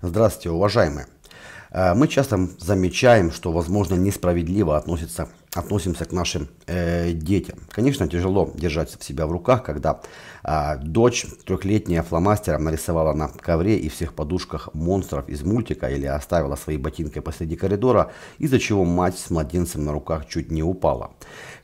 Здравствуйте, уважаемые. Э, мы часто замечаем, что, возможно, несправедливо относятся относимся к нашим э, детям. Конечно, тяжело держать себя в руках, когда э, дочь трехлетняя фломастером нарисовала на ковре и всех подушках монстров из мультика или оставила свои ботинки посреди коридора, из-за чего мать с младенцем на руках чуть не упала.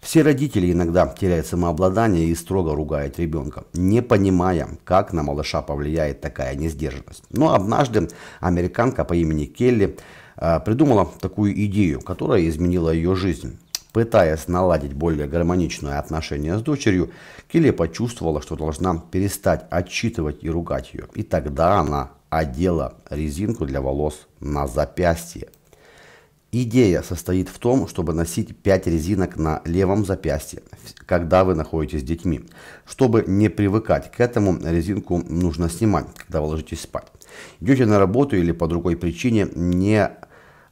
Все родители иногда теряют самообладание и строго ругают ребенка, не понимая, как на малыша повлияет такая несдержанность. Но однажды американка по имени Келли а, придумала такую идею, которая изменила ее жизнь. Пытаясь наладить более гармоничное отношение с дочерью, Келли почувствовала, что должна перестать отчитывать и ругать ее. И тогда она одела резинку для волос на запястье. Идея состоит в том, чтобы носить 5 резинок на левом запястье, когда вы находитесь с детьми. Чтобы не привыкать к этому, резинку нужно снимать, когда вы ложитесь спать. Идете на работу или по другой причине не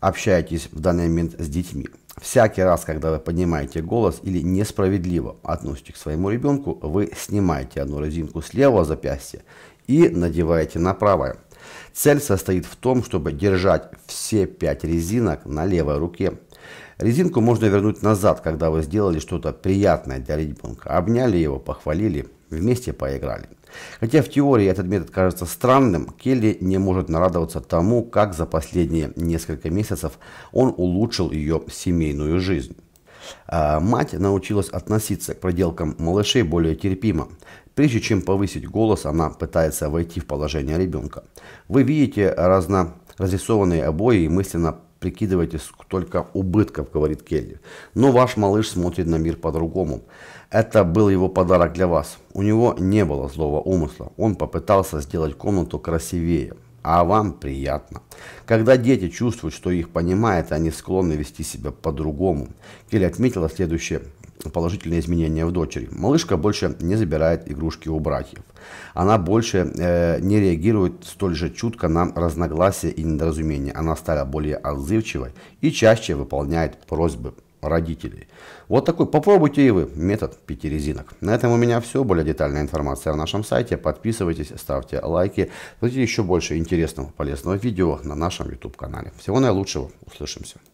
общаетесь в данный момент с детьми. Всякий раз, когда вы поднимаете голос или несправедливо относитесь к своему ребенку, вы снимаете одну резинку с левого запястья и надеваете на правое. Цель состоит в том, чтобы держать все пять резинок на левой руке. Резинку можно вернуть назад, когда вы сделали что-то приятное для ребенка. Обняли его, похвалили, вместе поиграли. Хотя в теории этот метод кажется странным, Келли не может нарадоваться тому, как за последние несколько месяцев он улучшил ее семейную жизнь. А мать научилась относиться к проделкам малышей более терпимо. Прежде чем повысить голос, она пытается войти в положение ребенка. Вы видите разно разрисованные обои и мысленно прикидывайте, только убытков, говорит Келли. Но ну, ваш малыш смотрит на мир по-другому. Это был его подарок для вас. У него не было злого умысла. Он попытался сделать комнату красивее а вам приятно. Когда дети чувствуют, что их понимают, они склонны вести себя по-другому. Келли отметила следующее положительные изменения в дочери. Малышка больше не забирает игрушки у братьев. Она больше э, не реагирует столь же чутко на разногласия и недоразумения. Она стала более отзывчивой и чаще выполняет просьбы родителей. Вот такой попробуйте и вы метод пяти резинок. На этом у меня все. Более детальная информация на нашем сайте. Подписывайтесь, ставьте лайки. Смотрите еще больше интересного, полезного видео на нашем YouTube-канале. Всего наилучшего. Услышимся.